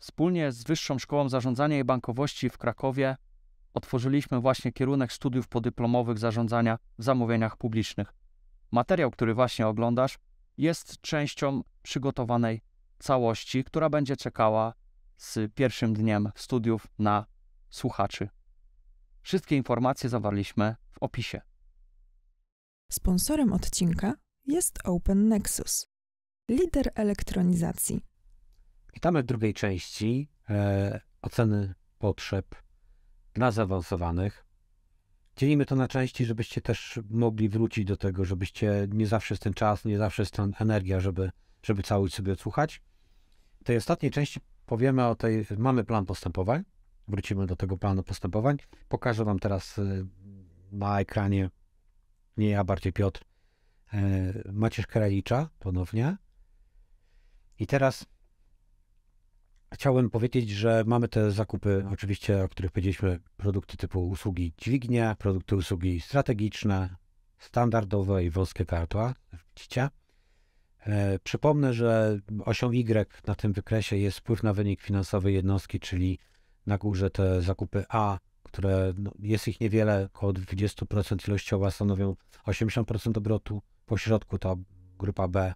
Wspólnie z Wyższą Szkołą Zarządzania i Bankowości w Krakowie otworzyliśmy właśnie kierunek studiów podyplomowych zarządzania w zamówieniach publicznych. Materiał, który właśnie oglądasz, jest częścią przygotowanej całości, która będzie czekała z pierwszym dniem studiów na słuchaczy. Wszystkie informacje zawarliśmy w opisie. Sponsorem odcinka jest Open Nexus, lider elektronizacji Witamy w drugiej części e, oceny potrzeb dla zaawansowanych. Dzielimy to na części, żebyście też mogli wrócić do tego, żebyście nie zawsze jest ten czas, nie zawsze jest ta energia, żeby, żeby cały sobie odsłuchać. W tej ostatniej części powiemy o tej, mamy plan postępowań, wrócimy do tego planu postępowań. Pokażę Wam teraz e, na ekranie, nie ja, bardziej Piotr, e, Maciej Kralicza ponownie. I teraz Chciałem powiedzieć, że mamy te zakupy, oczywiście, o których powiedzieliśmy, produkty typu usługi dźwignia, produkty usługi strategiczne, standardowe i wąskie kartła. Widzicie? E, przypomnę, że osią Y na tym wykresie jest wpływ na wynik finansowy jednostki, czyli na górze te zakupy A, które no, jest ich niewiele, około 20% ilościowa stanowią 80% obrotu. Po środku ta grupa B,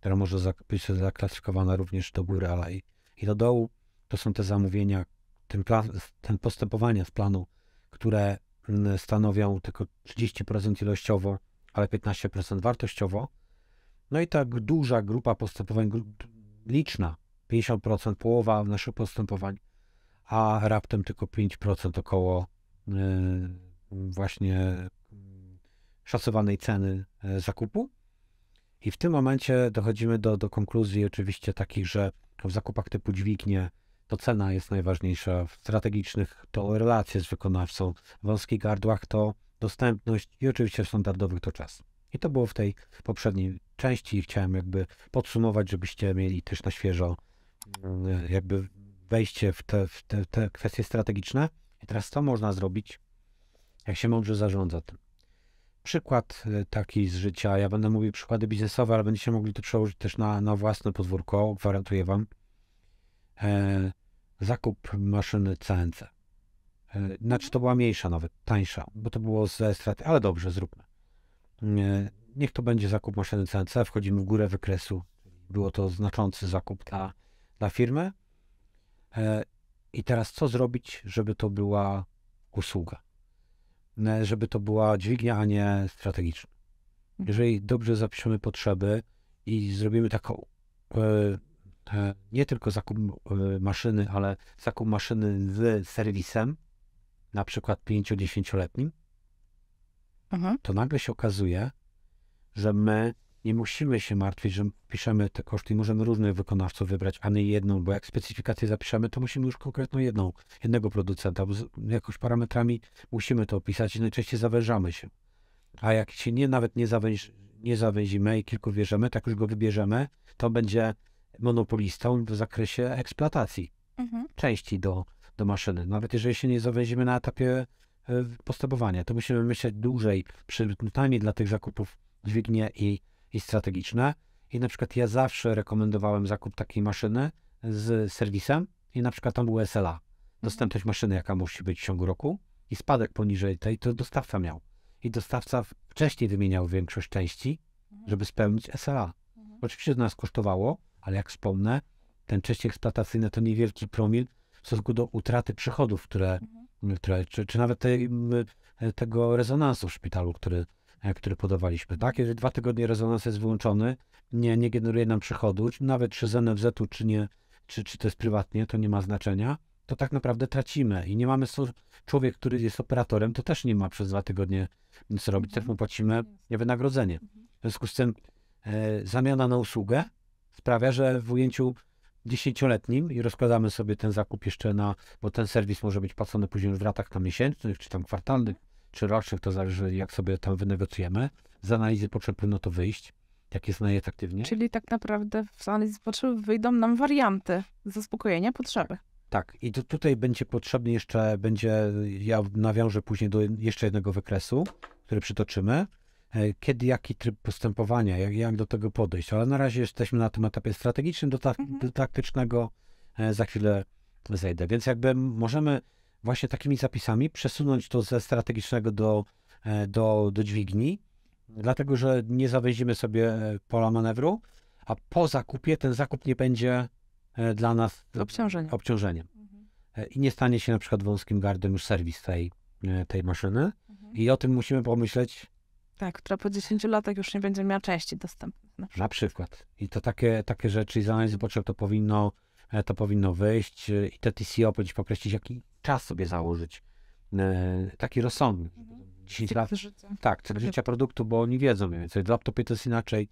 która może być zaklasyfikowana również do góry, ale i i do dołu. To są te zamówienia, ten, plan, ten postępowania z planu, które mm, stanowią tylko 30% ilościowo, ale 15% wartościowo. No i ta duża grupa postępowań, liczna, 50%, połowa naszych postępowań, a raptem tylko 5% około mm, właśnie mm, szacowanej ceny e, zakupu. I w tym momencie dochodzimy do, do konkluzji oczywiście takich, że w zakupach typu dźwignie, to cena jest najważniejsza. W strategicznych to relacje z wykonawcą, w wąskich gardłach to dostępność i oczywiście w standardowych to czas. I to było w tej poprzedniej części. Chciałem jakby podsumować, żebyście mieli też na świeżo mm, jakby wejście w te, w te, te kwestie strategiczne. I teraz co można zrobić, jak się mądrze zarządza tym? Przykład y, taki z życia. Ja będę mówił przykłady biznesowe, ale będziecie mogli to przełożyć też na, na własne podwórko, gwarantuję Wam. E, zakup maszyny CNC. E, znaczy to była mniejsza nawet, tańsza, bo to było ze straty, ale dobrze, zróbmy. E, niech to będzie zakup maszyny CNC, wchodzimy w górę wykresu. Było to znaczący zakup dla, dla firmy. I teraz co zrobić, żeby to była usługa? Żeby to była dźwignia, a nie strategiczna. Mhm. Jeżeli dobrze zapiszemy potrzeby i zrobimy taką nie tylko zakup y, maszyny, ale zakup maszyny z serwisem, na przykład 5-10-letnim, Aha. to nagle się okazuje, że my nie musimy się martwić, że piszemy te koszty i możemy różnych wykonawców wybrać, a nie jedną, bo jak specyfikację zapiszemy, to musimy już konkretną jedną, jednego producenta, bo z jakoś parametrami musimy to opisać i najczęściej zawężamy się. A jak się nie, nawet nie, zawęż, nie zawęzimy i kilku wierzymy, tak już go wybierzemy, to będzie monopolistą w zakresie eksploatacji mhm. części do, do maszyny. Nawet jeżeli się nie zawęzimy na etapie e, postępowania, to musimy myśleć dłużej, priorytetami dla tych zakupów dźwignie i, i strategiczne. I na przykład ja zawsze rekomendowałem zakup takiej maszyny z serwisem i na przykład tam był SLA. Mhm. Dostępność maszyny, jaka musi być w ciągu roku i spadek poniżej tej, to dostawca miał. I dostawca wcześniej wymieniał większość części, mhm. żeby spełnić SLA. Mhm. Oczywiście to nas kosztowało, ale jak wspomnę, ten części eksploatacyjne to niewielki promil w stosunku do utraty przychodów, które, mhm. które czy, czy nawet tej, tego rezonansu w szpitalu, który, e, który podawaliśmy. Tak? Jeżeli dwa tygodnie rezonans jest wyłączony, nie, nie generuje nam przychodu, nawet czy z NFZ-u, czy nie, czy, czy to jest prywatnie, to nie ma znaczenia, to tak naprawdę tracimy i nie mamy, człowiek, który jest operatorem, to też nie ma przez dwa tygodnie nic robić, też mhm. mu płacimy wynagrodzenie. W związku z tym e, zamiana na usługę sprawia, że w ujęciu dziesięcioletnim i rozkładamy sobie ten zakup jeszcze na, bo ten serwis może być płacony później w ratach tam miesięcznych, czy tam kwartalnych, czy rocznych, to zależy jak sobie tam wynegocjujemy. Z analizy potrzeb powinno to wyjść, jak jest najefektywniej? Czyli tak naprawdę z analizy potrzeb wyjdą nam warianty zaspokojenia potrzeby. Tak, i to tutaj będzie potrzebny jeszcze, będzie, ja nawiążę później do jeszcze jednego wykresu, który przytoczymy. E, kiedy jaki tryb postępowania, jak, jak do tego podejść, ale na razie jesteśmy na tym etapie strategicznym, do, tak, mhm. do taktycznego e, za chwilę zejdę. Więc jakby możemy właśnie takimi zapisami przesunąć to ze strategicznego do, e, do, do dźwigni, dlatego że nie zawęzimy sobie pola manewru, a po zakupie ten zakup nie będzie dla nas obciążeniem. Mhm. I nie stanie się na przykład wąskim gardem już serwis tej, tej maszyny. Mhm. I o tym musimy pomyśleć tak, która po 10 latach już nie będzie miała części dostępnych. Na no. przykład. Na przykład. I to takie, takie rzeczy, analizy potrzeb to powinno, e, to powinno wyjść e, i te TCO powinniśmy określić, jaki czas sobie założyć. E, taki rozsądny. Mhm. 10 lat. Życia. Tak, cykl życia produktu, bo oni wiedzą mniej więcej. W laptopie to jest inaczej,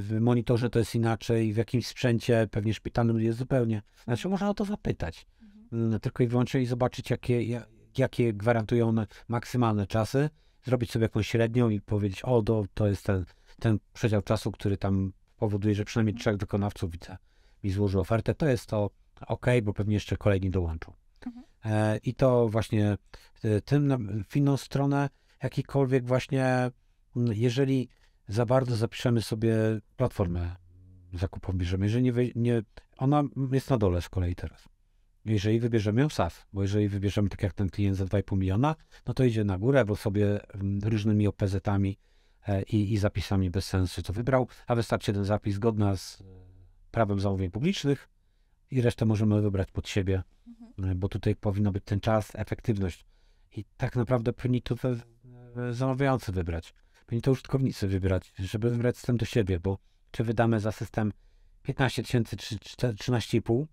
w monitorze to jest inaczej, w jakimś sprzęcie pewnie szpitalnym jest zupełnie. Znaczy można o to zapytać. Mhm. Mm, tylko i wyłącznie i zobaczyć, jakie, jakie gwarantują maksymalne czasy zrobić sobie jakąś średnią i powiedzieć, o, do, to jest ten, ten przedział czasu, który tam powoduje, że przynajmniej trzech wykonawców widzę, mi złoży ofertę, to jest to ok, bo pewnie jeszcze kolejni dołączą. Mhm. E, I to właśnie e, tym w inną stronę jakikolwiek właśnie, jeżeli za bardzo zapiszemy sobie platformę zakupową, bierzemy, jeżeli nie, nie, ona jest na dole z kolei teraz jeżeli wybierzemy ją SAF, bo jeżeli wybierzemy tak jak ten klient za 2,5 miliona, no to idzie na górę, bo sobie mm, różnymi OPZ-ami e, i, i zapisami bez sensu to wybrał, a wystarczy ten zapis zgodny z e, prawem zamówień publicznych i resztę możemy wybrać pod siebie, mhm. E, bo tutaj powinno być ten czas, efektywność i tak naprawdę powinni to zamawiający wybrać, powinni to użytkownicy wybrać, żeby wybrać system do siebie, bo czy wydamy za system 15 tysięcy czy 13,5,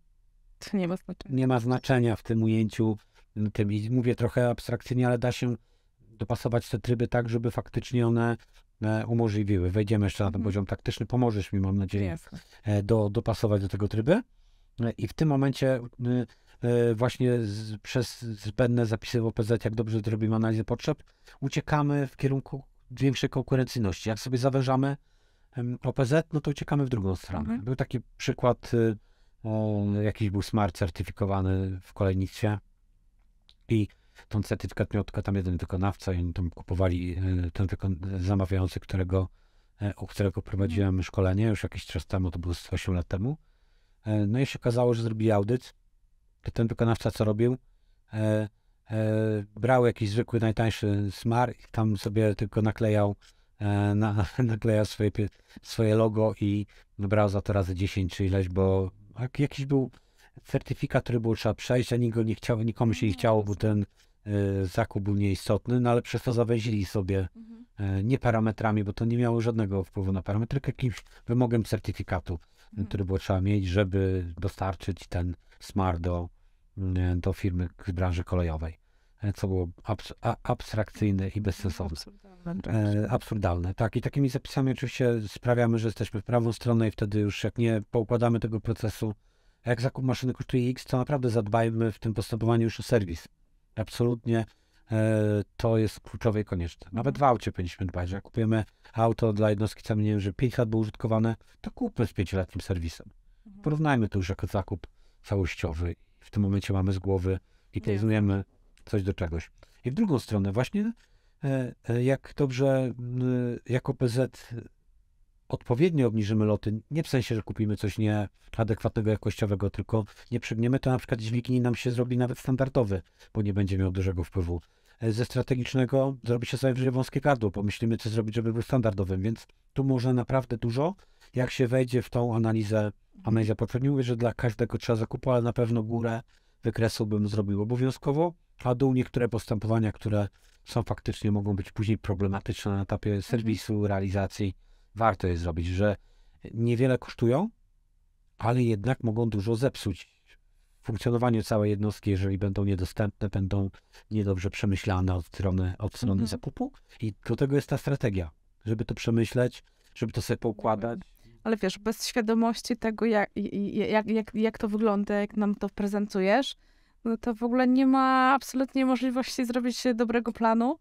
nie ma znaczenia. Nie ma znaczenia w tym ujęciu. Tym. I mówię trochę abstrakcyjnie, ale da się dopasować te tryby tak, żeby faktycznie one e, umożliwiły. Wejdziemy jeszcze na ten mhm. poziom taktyczny, pomożesz mi, mam nadzieję, e, do, dopasować do tego tryby. E, I w tym momencie właśnie z, przez zbędne zapisy w OPZ, jak dobrze zrobimy analizę potrzeb, uciekamy w kierunku większej konkurencyjności. Jak sobie zawężamy OPZ, no to uciekamy w drugą stronę. Mhm. Był taki przykład y, jakiś był smart certyfikowany w kolejnictwie i tą certyfikat miał tylko tam jeden wykonawca i oni tam kupowali e, ten zamawiający, którego, e, u którego prowadziłem mm. szkolenie już jakiś czas temu, to było 8 lat temu. E, no i się okazało, że zrobili audyt. To ten wykonawca co robił? E, e, brał jakiś zwykły, najtańszy smar i tam sobie tylko naklejał e, na, naklejał swoje, swoje logo i brał za to razy 10 czy ileś, bo jakiś był certyfikat, który był trzeba przejść, a nikt nie chciał, nikomu się nie mhm. chciało, bo ten e, zakup był nieistotny, no ale przez to zawęzili sobie mhm. e, nie parametrami, bo to nie miało żadnego wpływu na parametry, jakimś wymogiem certyfikatu, mhm. który było trzeba mieć, żeby dostarczyć ten smart do, e, do firmy z branży kolejowej, co było abs abstrakcyjne i bezsensowne e, absurdalne. Tak, i takimi zapisami oczywiście sprawiamy, że jesteśmy w prawą stronę i wtedy już jak nie poukładamy tego procesu, jak zakup maszyny kosztuje X, to naprawdę zadbajmy w tym postępowaniu już o serwis. Absolutnie e, to jest kluczowe i konieczne. Nawet w aucie powinniśmy dbać, że jak kupujemy auto dla jednostki, co nie wiem, że 5 lat było użytkowane, to kupmy z 5-letnim serwisem. Mhm. Porównajmy to już jako zakup całościowy. W tym momencie mamy z głowy i teizujemy coś do czegoś. I w drugą stronę właśnie E, e, jak dobrze jako PZ odpowiednio obniżymy loty, nie w sensie, że kupimy coś nieadekwatnego jakościowego, tylko nie przygniemy, to na przykład dźwigni nam się zrobi nawet standardowy, bo nie będzie miał dużego wpływu. E, ze strategicznego zrobi się sobie wyżej wąskie gardło, pomyślimy, co zrobić, żeby był standardowym, więc tu można naprawdę dużo, jak się wejdzie w tą analizę, analizę portfeli. Mówię, że dla każdego trzeba zakupu, ale na pewno górę wykresu bym zrobił obowiązkowo dół Niektóre postępowania, które są faktycznie, mogą być później problematyczne na etapie mhm. serwisu, realizacji, warto je zrobić, że niewiele kosztują, ale jednak mogą dużo zepsuć funkcjonowanie całej jednostki, jeżeli będą niedostępne, będą niedobrze przemyślane od strony, od strony mhm. zakupu. I do tego jest ta strategia, żeby to przemyśleć, żeby to sobie poukładać. Ale wiesz, bez świadomości tego, jak, jak, jak, jak to wygląda, jak nam to prezentujesz, no to w ogóle nie ma absolutnie możliwości zrobić dobrego planu,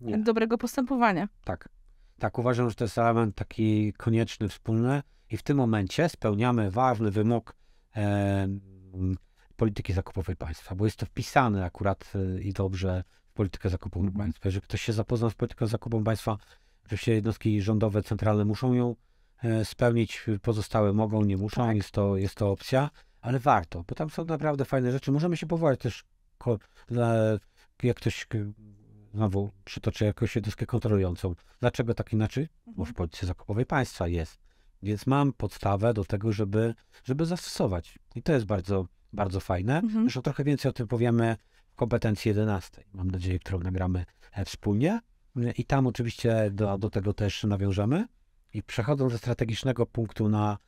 nie. dobrego postępowania. Tak. Tak, uważam, że to jest element taki konieczny, wspólny i w tym momencie spełniamy ważny wymóg e, polityki zakupowej państwa, bo jest to wpisane akurat e, i dobrze w politykę zakupową mhm. państwa. Jeżeli ktoś się zapoznał z polityką zakupową państwa, oczywiście jednostki rządowe, centralne muszą ją e, spełnić, pozostałe mogą, nie muszą, tak. jest, to, jest to opcja ale warto, bo tam są naprawdę fajne rzeczy. Możemy się powołać też, jak ktoś znowu przytoczę jakąś jednostkę kontrolującą. Dlaczego tak inaczej? Bo mhm. w polityce zakupowej państwa jest. Więc mam podstawę do tego, żeby, żeby zastosować. I to jest bardzo, bardzo fajne. Mhm. Zresztą trochę więcej o tym powiemy w kompetencji 11. Mam nadzieję, którą nagramy e, wspólnie. I tam oczywiście do, do tego też nawiążemy. I przechodząc ze strategicznego punktu na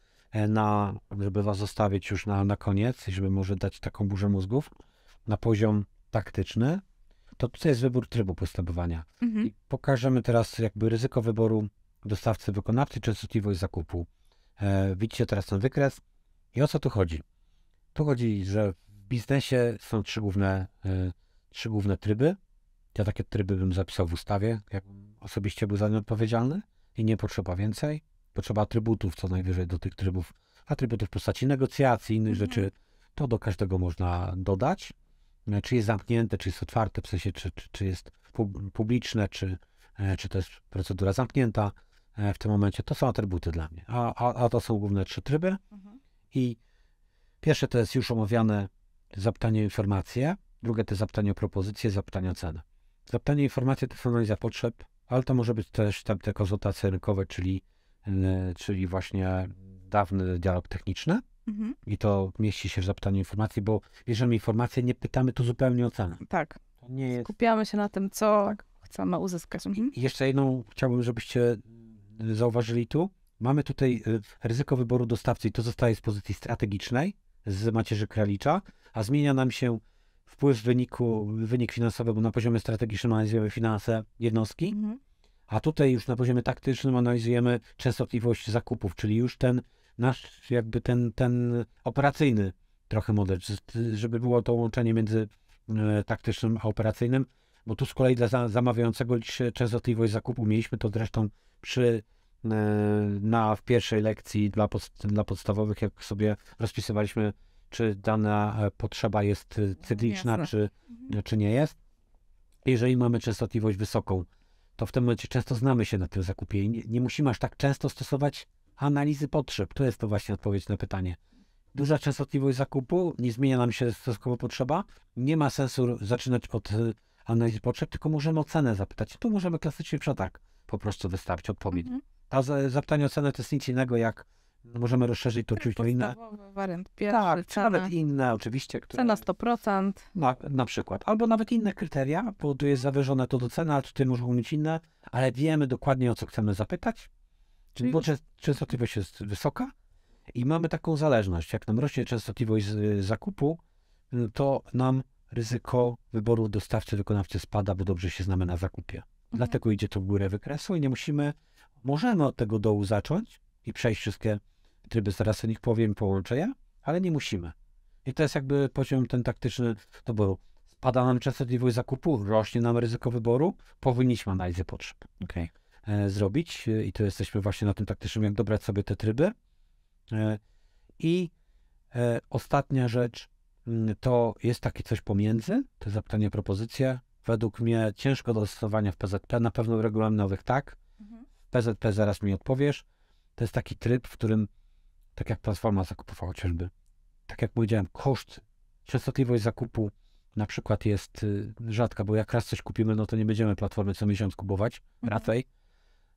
na, żeby was zostawić już na, na koniec i żeby może dać taką burzę mózgów, na poziom taktyczny, to tutaj jest wybór trybu postępowania. Mhm. I pokażemy teraz jakby ryzyko wyboru dostawcy wykonawcy, częstotliwość zakupu. E, widzicie teraz ten wykres. I o co tu chodzi? Tu chodzi, że w biznesie są trzy główne, e, trzy główne tryby. Ja takie tryby bym zapisał w ustawie, jak osobiście był za nie odpowiedzialny i nie potrzeba więcej potrzeba atrybutów co najwyżej do tych trybów, atrybutów w postaci negocjacji, innych mhm. rzeczy, to do każdego można dodać. E, czy jest zamknięte, czy jest otwarte, w sensie czy, czy, czy jest publiczne, czy, e, czy to jest procedura zamknięta e, w tym momencie. To są atrybuty dla mnie. A, a, a to są główne trzy tryby. Mhm. I pierwsze to jest już omawiane zapytanie o informacje, drugie to jest zapytanie o propozycję, zapytanie o cenę. Zapytanie o informacje to jest analiza potrzeb, ale to może być też tam te konsultacje rynkowe, czyli Yy, czyli właśnie dawny dialog techniczny. Mhm. I to mieści się w zapytaniu informacji, bo jeżeli informacje nie pytamy tu zupełnie o cenę. Tak. Jest... Skupiamy się na tym, co tak. chcemy uzyskać. Mhm. I jeszcze jedną chciałbym, żebyście yy, zauważyli tu. Mamy tutaj yy, ryzyko wyboru dostawcy i to zostaje z pozycji strategicznej z macierzy kralicza, a zmienia nam się wpływ w wyniku, wynik finansowy, bo na poziomie strategicznym analizujemy finanse jednostki. Mhm a tutaj już na poziomie taktycznym analizujemy częstotliwość zakupów, czyli już ten nasz, jakby ten, ten operacyjny trochę model, żeby było to łączenie między e, taktycznym a operacyjnym, bo tu z kolei dla zamawiającego częstotliwość zakupu mieliśmy to zresztą przy e, na, w pierwszej lekcji dla, dla podstawowych, jak sobie rozpisywaliśmy, czy dana e, potrzeba jest cykliczna, czy, mhm. czy nie jest. Jeżeli mamy częstotliwość wysoką, to w tym momencie często znamy się na tym zakupie i nie, nie musimy aż tak często stosować analizy potrzeb. To jest to właśnie odpowiedź na pytanie. Duża częstotliwość zakupu, nie zmienia nam się stosunkowo potrzeba. Nie ma sensu zaczynać od y, analizy potrzeb, tylko możemy o cenę zapytać. Tu możemy klasycznie przetarg po prostu wystawić odpowiedź. Mhm. zapytanie o cenę to jest nic innego jak no, możemy rozszerzyć to oczywiście o inne. wariant pierwszy, tak, nawet inne oczywiście. Które, cena 100%. Na, na przykład. Albo nawet inne kryteria, bo tu jest zawyżone to do a tutaj możemy mieć inne, ale wiemy dokładnie o co chcemy zapytać. Czyli... Bo częstotliwość jest wysoka i mamy taką zależność. Jak nam rośnie częstotliwość y, zakupu, y, to nam ryzyko wyboru dostawcy, wykonawcy spada, bo dobrze się znamy na zakupie. Mhm. Dlatego idzie to w górę wykresu i nie musimy, możemy od tego dołu zacząć i przejść wszystkie tryby zaraz o nich powiem, połączenia, ale nie musimy. I to jest jakby poziom ten taktyczny to był Spada nam częstotliwość zakupu, rośnie nam ryzyko wyboru, powinniśmy analizę potrzeb okay. E, zrobić e, i to jesteśmy właśnie na tym taktycznym, jak dobrać sobie te tryby. E, I ostatnia rzecz, mm, to jest takie coś pomiędzy, to zapytanie, propozycja. Według mnie ciężko do stosowania w PZP, na pewno w regulaminowych tak. Mhm. W PZP zaraz mi odpowiesz. To jest taki tryb, w którym tak jak platforma zakupowa chociażby. Tak jak powiedziałem, koszt, częstotliwość zakupu na przykład jest y, rzadka, bo jak raz coś kupimy, no to nie będziemy platformy co miesiąc kupować, mhm. raczej.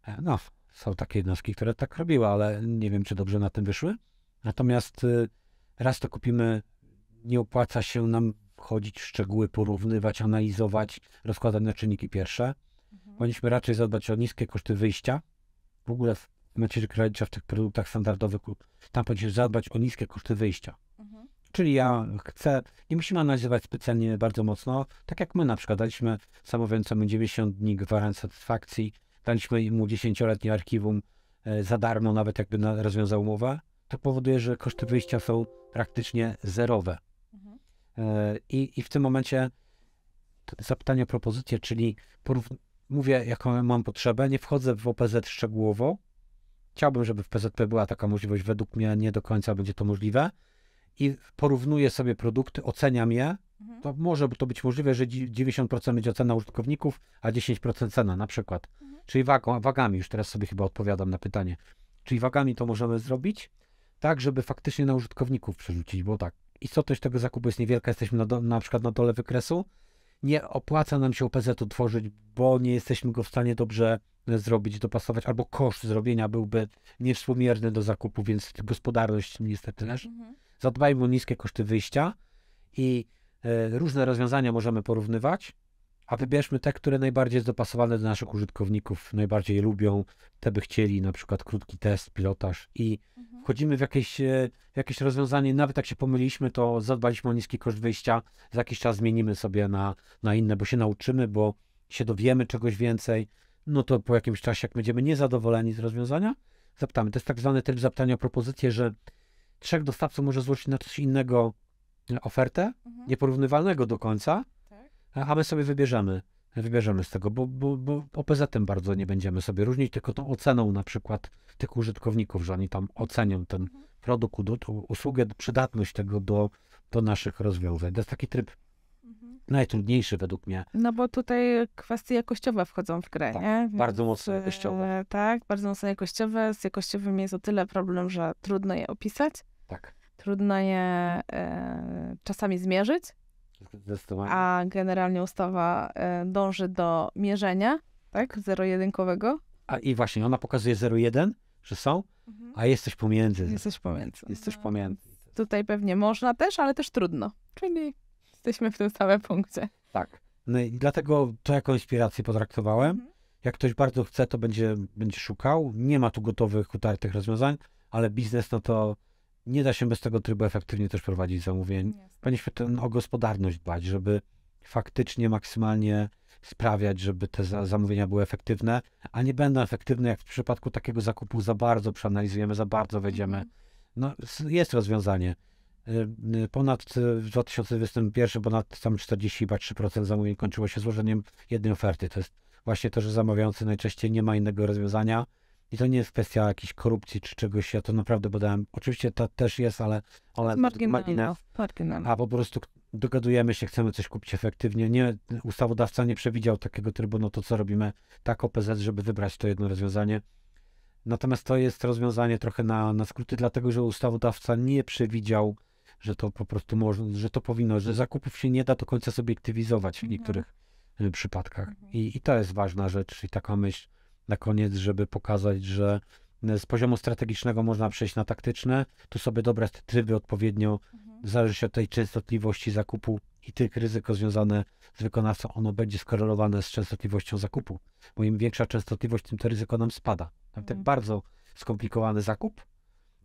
E, no, są takie jednostki, które tak robiły, ale nie wiem, czy dobrze na tym wyszły. Natomiast y, raz to kupimy, nie opłaca się nam wchodzić w szczegóły, porównywać, analizować, rozkładać na czynniki pierwsze. Mhm. Powinniśmy raczej zadbać o niskie koszty wyjścia, w ogóle macie kredycie w tych produktach standardowych tam będziesz zadbać o niskie koszty wyjścia. Mhm. Czyli ja chcę, nie musimy analizować specjalnie bardzo mocno, tak jak my na przykład daliśmy samowęcom 90 dni gwarancji satysfakcji, daliśmy mu 10-letnie archiwum e, za darmo, nawet jakby na, rozwiązał umowę, to powoduje, że koszty wyjścia są praktycznie zerowe. Mhm. E, I, I w tym momencie zapytanie o propozycję, czyli porów... mówię, jaką mam potrzebę, nie wchodzę w OPZ szczegółowo, Chciałbym, żeby w PZP była taka możliwość. Według mnie nie do końca będzie to możliwe. I porównuję sobie produkty, oceniam je. Mhm. To może to być możliwe, że 90% będzie ocena użytkowników, a 10% cena na przykład. Mhm. Czyli wagą, wagami, już teraz sobie chyba odpowiadam na pytanie. Czyli wagami to możemy zrobić, tak żeby faktycznie na użytkowników przerzucić, bo tak, istotność tego zakupu jest niewielka, jesteśmy na, do, na przykład na dole wykresu, nie opłaca nam się OPZ-u tworzyć, bo nie jesteśmy go w stanie dobrze zrobić, dopasować, albo koszt zrobienia byłby niewspółmierny do zakupu, więc gospodarność niestety też Mhm. Zadbajmy o niskie koszty wyjścia i y, różne rozwiązania możemy porównywać, a wybierzmy te, które najbardziej jest dopasowane do naszych użytkowników, najbardziej je lubią, te by chcieli, na przykład krótki test, pilotaż i mhm. wchodzimy w jakieś, e, jakieś rozwiązanie, nawet jak się pomyliśmy, to zadbaliśmy o niski koszt wyjścia, za jakiś czas zmienimy sobie na, na inne, bo się nauczymy, bo się dowiemy czegoś więcej, no to po jakimś czasie, jak będziemy niezadowoleni z rozwiązania, zapytamy. To jest tak zwany tryb zapytania o propozycję, że trzech dostawców może złożyć na coś innego e, ofertę, mhm. nieporównywalnego do końca, tak. a my sobie wybierzemy, wybierzemy z tego, bo, bo, bo OPZ-em bardzo nie będziemy sobie różnić, tylko tą oceną na przykład tych użytkowników, że oni tam ocenią ten mhm. produkt, usługę, przydatność tego do, do naszych rozwiązań. To jest taki tryb najtrudniejsze mhm. Najtrudniejszy według mnie. No bo tutaj kwestie jakościowe wchodzą w grę, tak, nie? Więc, bardzo mocno jakościowe. E, tak, bardzo mocno jakościowe. Z jakościowym jest o tyle problem, że trudno je opisać. Tak. Trudno je e, czasami zmierzyć. A generalnie ustawa e, dąży do mierzenia, tak? Zero-jedynkowego. A i właśnie, ona pokazuje 0,1, że są, mhm. a jesteś pomiędzy. Jesteś pomiędzy. Jesteś no, pomiędzy. Tutaj pewnie można też, ale też trudno. Czyli jesteśmy w tym samym punkcie. Tak. No i dlatego to jako inspirację potraktowałem. Mhm. Jak ktoś bardzo chce, to będzie, będzie szukał. Nie ma tu gotowych, utartych rozwiązań, ale biznes, no to nie da się bez tego trybu efektywnie też prowadzić zamówień. Powinniśmy ten, o gospodarność dbać, żeby faktycznie maksymalnie sprawiać, żeby te za zamówienia były efektywne, a nie będą efektywne, jak w przypadku takiego zakupu za bardzo przeanalizujemy, za bardzo wejdziemy. Mhm. No, jest rozwiązanie. Y, y, ponad y, w 2021 ponad tam 43% zamówień kończyło się złożeniem jednej oferty. To jest właśnie to, że zamawiający najczęściej nie ma innego rozwiązania i to nie jest kwestia jakiejś korupcji czy czegoś. Ja to naprawdę badałem. Oczywiście to też jest, ale... ale marginalna. A po prostu dogadujemy się, chcemy coś kupić efektywnie. Nie, ustawodawca nie przewidział takiego trybu, no to co robimy? Tak OPZ, żeby wybrać to jedno rozwiązanie. Natomiast to jest rozwiązanie trochę na, na skróty, dlatego że ustawodawca nie przewidział że to po prostu może, że to powinno, że zakupów się nie da do końca subiektywizować w mhm. niektórych y, mhm. przypadkach. I, I to jest ważna rzecz i taka myśl na koniec, żeby pokazać, że y, z poziomu strategicznego można przejść na taktyczne. Tu sobie dobrać tryby odpowiednio, mhm. zależy się od tej częstotliwości zakupu i tych ryzyko związane z wykonawcą, ono będzie skorelowane z częstotliwością zakupu, bo im większa częstotliwość, tym to ryzyko nam spada. Nawet mhm. bardzo skomplikowany zakup,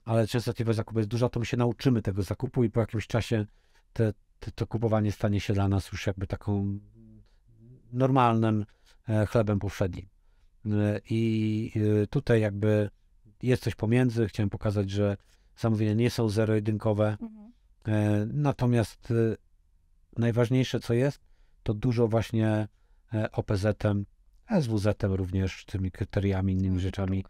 ale częstotliwość zakupu jest duża, to my się nauczymy tego zakupu i po jakimś czasie te, te, to kupowanie stanie się dla nas już jakby taką normalnym e, chlebem powszednim. E, I e, tutaj jakby jest coś pomiędzy. Chciałem pokazać, że zamówienia nie są zero-jedynkowe. Mhm. Natomiast najważniejsze, co jest, to dużo właśnie OPZ-em, SWZ-em również, tymi kryteriami, innymi mhm, rzeczami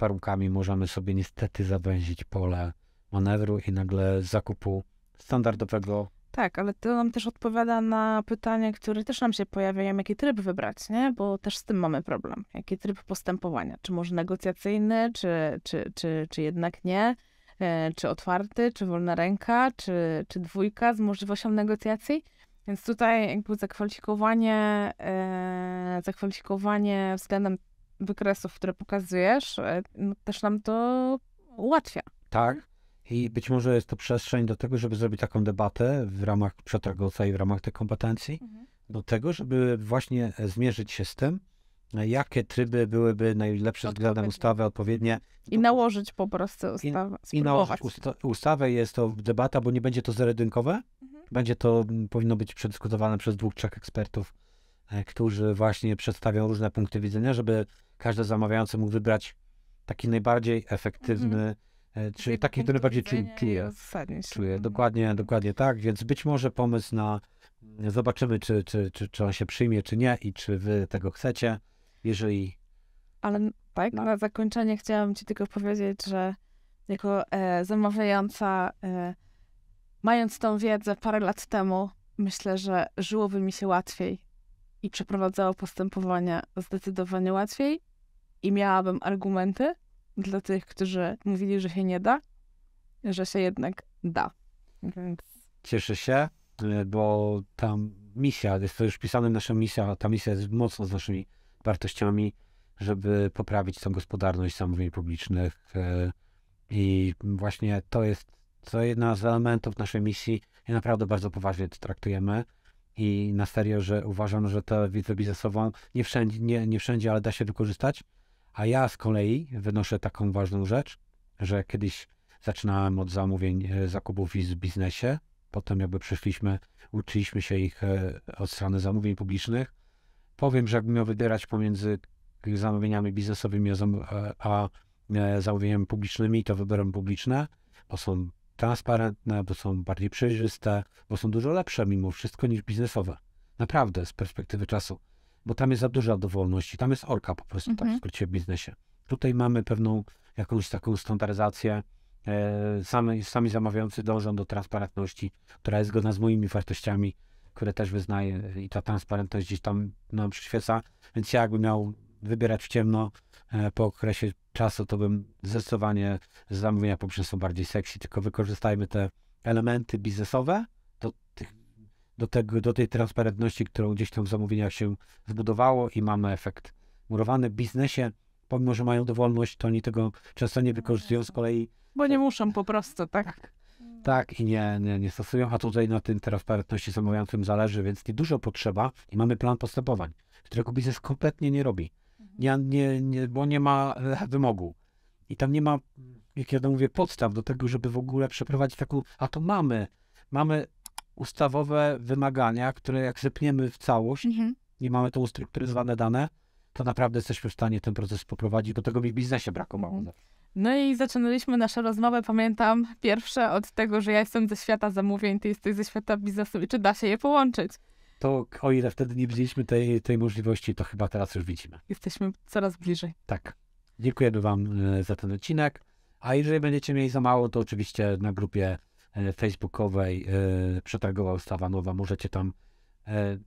warunkami możemy sobie niestety zawęzić pole manewru i nagle zakupu standardowego. Tak, ale to nam też odpowiada na pytanie, które też nam się pojawiają, jaki tryb wybrać, nie? Bo też z tym mamy problem. Jaki tryb postępowania? Czy może negocjacyjny, czy, czy, czy, czy jednak nie? E, czy otwarty, czy wolna ręka, czy, czy dwójka z możliwością negocjacji? Więc tutaj jakby zakwalifikowanie, e, zakwalifikowanie względem wykresów, które pokazujesz, e, no, też nam to ułatwia. Tak. Mhm. I być może jest to przestrzeń do tego, żeby zrobić taką debatę w ramach przetargowca i w ramach tych kompetencji, mhm. do tego, żeby właśnie e, zmierzyć się z tym, e, jakie tryby byłyby najlepsze względem ustawy odpowiednie. I nałożyć po prostu ustawę. I, i nałożyć usta ustawę jest to debata, bo nie będzie to zeredynkowe. Mhm. Będzie to, powinno być przedyskutowane przez dwóch, trzech ekspertów, którzy właśnie przedstawią różne punkty widzenia, żeby każdy zamawiający mógł wybrać taki najbardziej efektywny, mm. czyli taki, który najbardziej czuje. czuje. Mhm. Dokładnie, dokładnie tak, więc być może pomysł na, mm, zobaczymy, czy, czy, czy, czy on się przyjmie, czy nie i czy wy tego chcecie, jeżeli... Ale tak, no tak no. na zakończenie chciałam ci tylko powiedzieć, że jako e, zamawiająca, e, mając tą wiedzę parę lat temu, myślę, że żyłoby mi się łatwiej i przeprowadzało postępowania zdecydowanie łatwiej i miałabym argumenty dla tych, którzy mówili, że się nie da, że się jednak da. Więc... Cieszę się, e, bo ta misja, jest to już pisane nasza misja, ta misja jest mocno z naszymi wartościami, żeby poprawić tą gospodarność zamówień publicznych e, i właśnie to jest to jedna z elementów naszej misji. Ja naprawdę bardzo poważnie to traktujemy i na serio, że uważam, że tę wiedzę biznesową nie wszędzie, nie, nie wszędzie, ale da się wykorzystać a ja z kolei wynoszę taką ważną rzecz, że kiedyś zaczynałem od zamówień e, zakupów w biznesie, potem jakby przeszliśmy, uczyliśmy się ich e, od strony zamówień publicznych. Powiem, że jakbym miał wybierać pomiędzy zamówieniami biznesowymi a e, zamówieniami publicznymi, to wybieram publiczne, bo są transparentne, bo są bardziej przejrzyste, bo są dużo lepsze mimo wszystko niż biznesowe. Naprawdę, z perspektywy czasu bo tam jest za duża dowolności, tam jest orka po prostu, tak, mhm. tak w skrócie w biznesie. Tutaj mamy pewną jakąś taką standaryzację, e, sami, sami zamawiający dążą do transparentności, która jest zgodna z moimi wartościami, które też wyznaję i ta transparentność gdzieś tam nam przyświeca, więc ja jakbym miał wybierać w ciemno e, po okresie czasu, to bym zdecydowanie zamówienia poprzez są bardziej sexy, tylko wykorzystajmy te elementy biznesowe, do, tego, do tej transparentności, którą gdzieś tam w zamówieniach się wbudowało i mamy efekt. Murowane w biznesie, pomimo, że mają dowolność, to oni tego często nie wykorzystują z kolei. Bo nie muszą po prostu, tak? Tak, tak i nie, nie, nie stosują, a tutaj na tym transparentności zamawiającym zależy, więc dużo potrzeba i mamy plan postępowań, którego biznes kompletnie nie robi. Nie, mhm. nie, nie, bo nie ma wymogu. I tam nie ma, jak ja to mówię, podstaw do tego, żeby w ogóle przeprowadzić taką, a to mamy, mamy ustawowe wymagania, które jak zepniemy w całość mhm. i mamy to ustrukturyzowane dane, to naprawdę jesteśmy w stanie ten proces poprowadzić, bo tego mi w biznesie brakowało. Mhm. No i zaczynaliśmy nasze rozmowę, pamiętam, pierwsze od tego, że ja jestem ze świata zamówień, ty jesteś ze świata biznesu i czy da się je połączyć? To o ile wtedy nie widzieliśmy tej, tej możliwości, to chyba teraz już widzimy. Jesteśmy coraz bliżej. Tak. Dziękujemy Wam e, za ten odcinek. A jeżeli będziecie mieli za mało, to oczywiście na grupie E, facebookowej e, przetargowa ustawa nowa. Możecie tam e,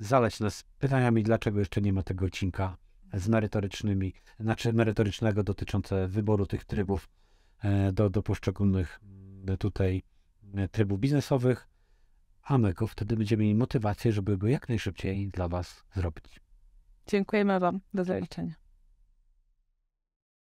zaleć nas pytaniami, dlaczego jeszcze nie ma tego odcinka z merytorycznymi, znaczy merytorycznego dotyczące wyboru tych trybów do, do poszczególnych tutaj trybów biznesowych, a my go wtedy będziemy mieli motywację, żeby go jak najszybciej dla Was zrobić. Dziękujemy Wam. Do zobaczenia.